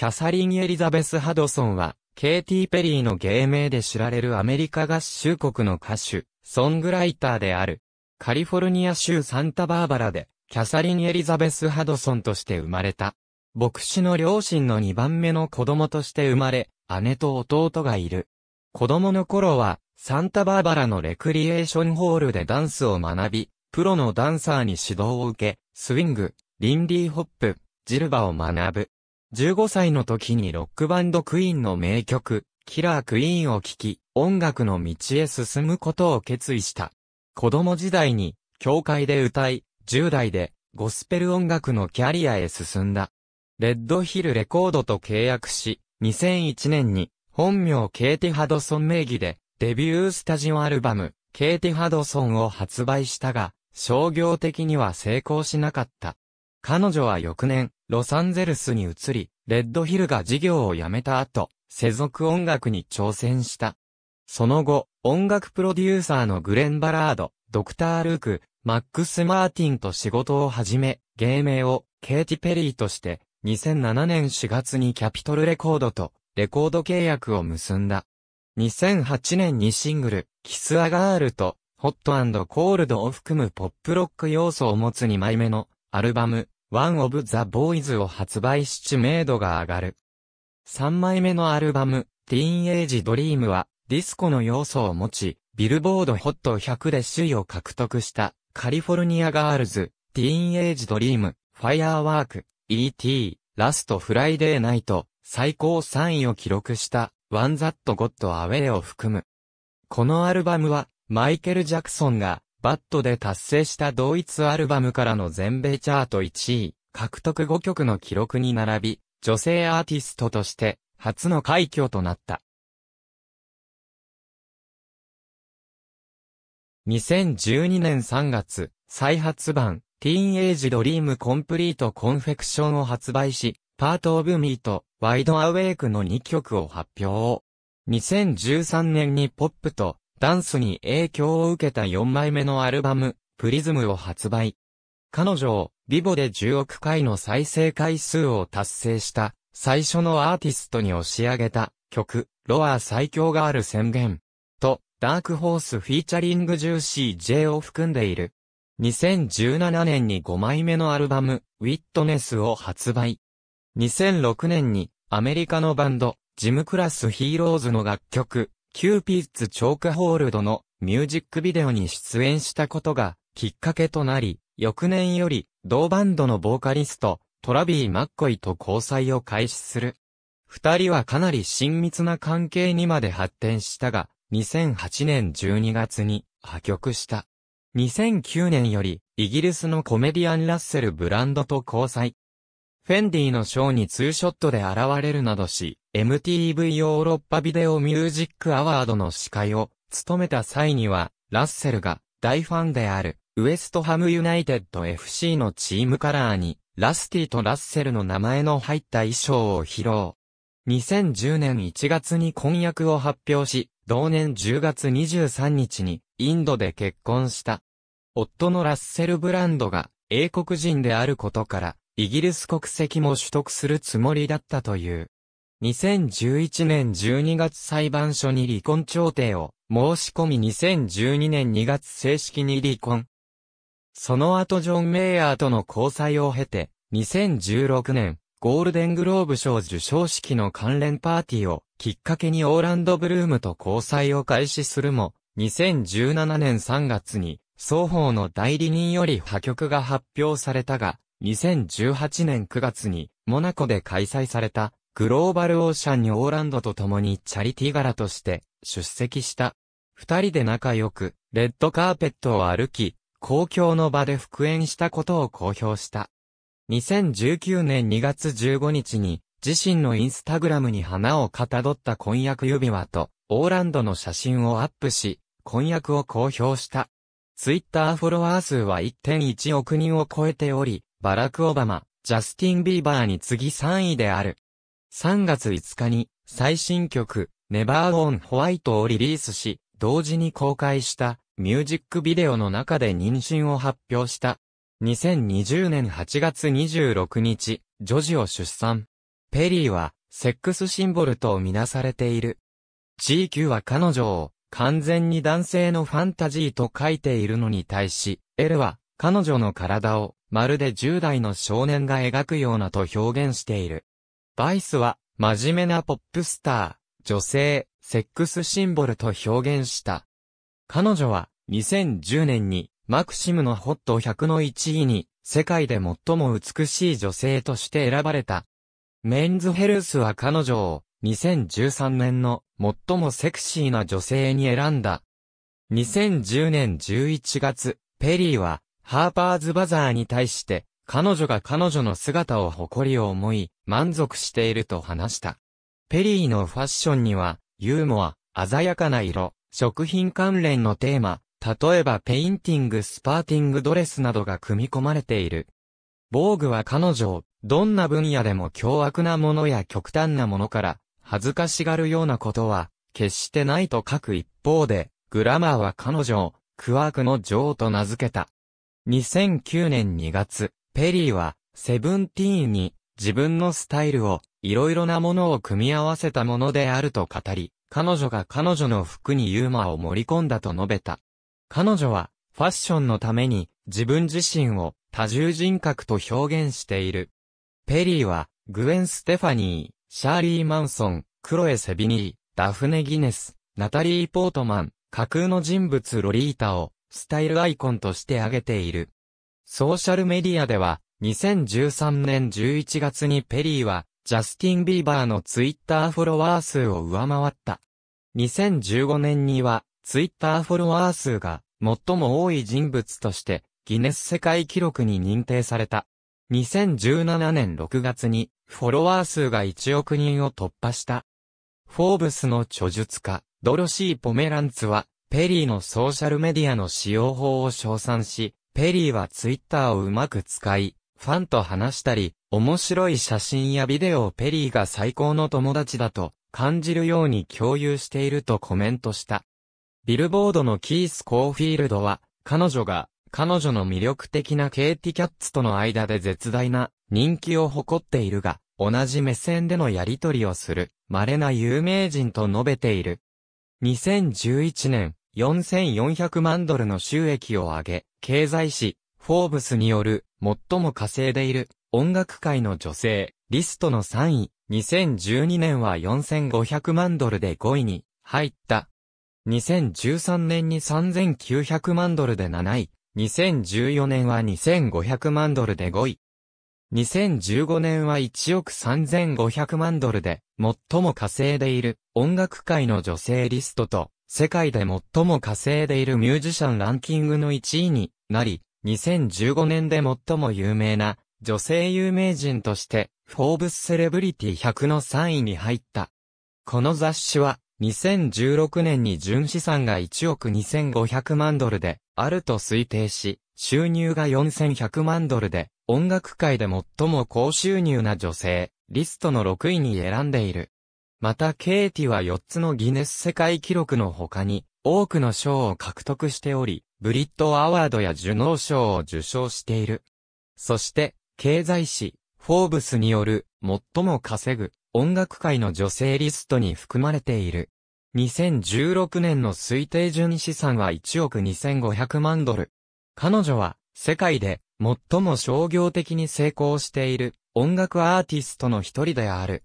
キャサリン・エリザベス・ハドソンは、ケイティ・ペリーの芸名で知られるアメリカ合衆国の歌手、ソングライターである。カリフォルニア州サンタバーバラで、キャサリン・エリザベス・ハドソンとして生まれた。牧師の両親の2番目の子供として生まれ、姉と弟がいる。子供の頃は、サンタバーバラのレクリエーションホールでダンスを学び、プロのダンサーに指導を受け、スウィング、リンディーホップ、ジルバを学ぶ。15歳の時にロックバンドクイーンの名曲、キラークイーンを聴き、音楽の道へ進むことを決意した。子供時代に、教会で歌い、10代で、ゴスペル音楽のキャリアへ進んだ。レッドヒルレコードと契約し、2001年に、本名ケイティ・ハドソン名義で、デビュースタジオアルバム、ケイティ・ハドソンを発売したが、商業的には成功しなかった。彼女は翌年、ロサンゼルスに移り、レッドヒルが事業を辞めた後、世俗音楽に挑戦した。その後、音楽プロデューサーのグレン・バラード、ドクター・ルーク、マックス・マーティンと仕事を始め、芸名をケイティ・ペリーとして、2007年4月にキャピトルレコードとレコード契約を結んだ。2008年にシングル、キス・アガールと、ホットコールドを含むポップロック要素を持つ2枚目のアルバム、ワンオブザボーイズを発売し知名度が上がる。3枚目のアルバム、ティーンエイジドリームは、ディスコの要素を持ち、ビルボードホット100で首位を獲得した、カリフォルニアガールズ、ティーンエイジドリーム、ファイアーワーク、E.T., ラストフライデーナイト、最高3位を記録した、ワンザットゴットアウェイを含む。このアルバムは、マイケル・ジャクソンが、バットで達成した同一アルバムからの全米チャート1位、獲得5曲の記録に並び、女性アーティストとして初の快挙となった。2012年3月、再発版、ティーンエイジドリームコンプリートコンフェクションを発売し、パートオブミーとワイドアウェイクの2曲を発表。2013年にポップとダンスに影響を受けた4枚目のアルバム、プリズムを発売。彼女を、ビボで10億回の再生回数を達成した、最初のアーティストに押し上げた、曲、ロア最強がある宣言。と、ダークホースフィーチャリングジューシー J を含んでいる。2017年に5枚目のアルバム、ウィットネスを発売。2006年に、アメリカのバンド、ジムクラスヒーローズの楽曲、キューピッツ・チョークホールドのミュージックビデオに出演したことがきっかけとなり、翌年より同バンドのボーカリスト、トラビー・マッコイと交際を開始する。二人はかなり親密な関係にまで発展したが、2008年12月に破局した。2009年より、イギリスのコメディアン・ラッセル・ブランドと交際。フェンディのショーにツーショットで現れるなどし、MTV ヨーロッパビデオミュージックアワードの司会を務めた際には、ラッセルが大ファンであるウエストハムユナイテッド FC のチームカラーに、ラスティとラッセルの名前の入った衣装を披露。2010年1月に婚約を発表し、同年10月23日にインドで結婚した。夫のラッセル・ブランドが英国人であることから、イギリス国籍も取得するつもりだったという。2011年12月裁判所に離婚調停を申し込み2012年2月正式に離婚。その後ジョン・メイヤーとの交際を経て、2016年、ゴールデングローブ賞受賞式の関連パーティーをきっかけにオーランド・ブルームと交際を開始するも、2017年3月に双方の代理人より破局が発表されたが、2018年9月にモナコで開催されたグローバルオーシャンにオーランドと共にチャリティ柄として出席した。二人で仲良く、レッドカーペットを歩き、公共の場で復縁したことを公表した。2019年2月15日に、自身のインスタグラムに花をかたどった婚約指輪と、オーランドの写真をアップし、婚約を公表した。ツイッターフォロワー数は1.1億人を超えており、バラク・オバマ、ジャスティン・ビーバーに次3位である。3月5日に最新曲 Never on White をリリースし、同時に公開したミュージックビデオの中で妊娠を発表した。2020年8月26日、ジョジを出産。ペリーはセックスシンボルとみなされている。GQ は彼女を完全に男性のファンタジーと書いているのに対し、L は彼女の体をまるで10代の少年が描くようなと表現している。バイスは、真面目なポップスター、女性、セックスシンボルと表現した。彼女は、2010年に、マクシムのホット100の1位に、世界で最も美しい女性として選ばれた。メンズヘルスは彼女を、2013年の、最もセクシーな女性に選んだ。2010年11月、ペリーは、ハーパーズバザーに対して、彼女が彼女の姿を誇りを思い、満足していると話した。ペリーのファッションには、ユーモア、鮮やかな色、食品関連のテーマ、例えばペインティングスパーティングドレスなどが組み込まれている。防具は彼女を、どんな分野でも凶悪なものや極端なものから、恥ずかしがるようなことは、決してないと書く一方で、グラマーは彼女を、クワークの女王と名付けた。2009年2月、ペリーは、セブンティーンに、自分のスタイルを、いろいろなものを組み合わせたものであると語り、彼女が彼女の服にユーマを盛り込んだと述べた。彼女は、ファッションのために、自分自身を多重人格と表現している。ペリーは、グエン・ステファニー、シャーリー・マンソン、クロエ・セビニー、ダフネ・ギネス、ナタリー・ポートマン、架空の人物ロリータを、スタイルアイコンとして挙げている。ソーシャルメディアでは、2013年11月にペリーは、ジャスティン・ビーバーのツイッターフォロワー数を上回った。2015年には、ツイッターフォロワー数が最も多い人物として、ギネス世界記録に認定された。2017年6月に、フォロワー数が1億人を突破した。フォーブスの著述家、ドロシー・ポメランツは、ペリーのソーシャルメディアの使用法を称賛し、ペリーはツイッターをうまく使い、ファンと話したり、面白い写真やビデオをペリーが最高の友達だと感じるように共有しているとコメントした。ビルボードのキース・コーフィールドは、彼女が、彼女の魅力的なケイティ・キャッツとの間で絶大な人気を誇っているが、同じ目線でのやりとりをする、稀な有名人と述べている。2011年、4400万ドルの収益を上げ、経済誌、フォーブスによる、最も稼いでいる、音楽界の女性、リストの3位、2012年は4500万ドルで5位に入った。2013年に3900万ドルで7位、2014年は2500万ドルで5位。2015年は1億3500万ドルで、最も稼いでいる音楽界の女性リストと、世界で最も稼いでいるミュージシャンランキングの1位になり、2015年で最も有名な女性有名人として、フォーブスセレブリティ100の3位に入った。この雑誌は、2016年に純資産が1億2500万ドルで、あると推定し、収入が4100万ドルで、音楽界で最も高収入な女性、リストの6位に選んでいる。また、ケイティは4つのギネス世界記録の他に、多くの賞を獲得しており、ブリットアワードやジュノー賞を受賞している。そして、経済誌、フォーブスによる、最も稼ぐ、音楽界の女性リストに含まれている。2016年の推定純資産は1億2500万ドル。彼女は、世界で、最も商業的に成功している、音楽アーティストの一人である。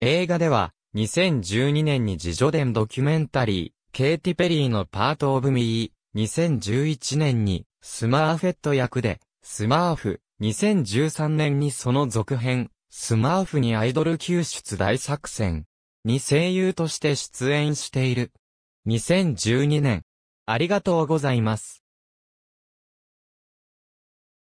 映画では、2012年に自助伝ドキュメンタリー、ケイティ・ペリーのパート・オブ・ミー、2011年に、スマーフェット役で、スマーフ、2013年にその続編、スマーフにアイドル救出大作戦に声優として出演している。2012年、ありがとうございます。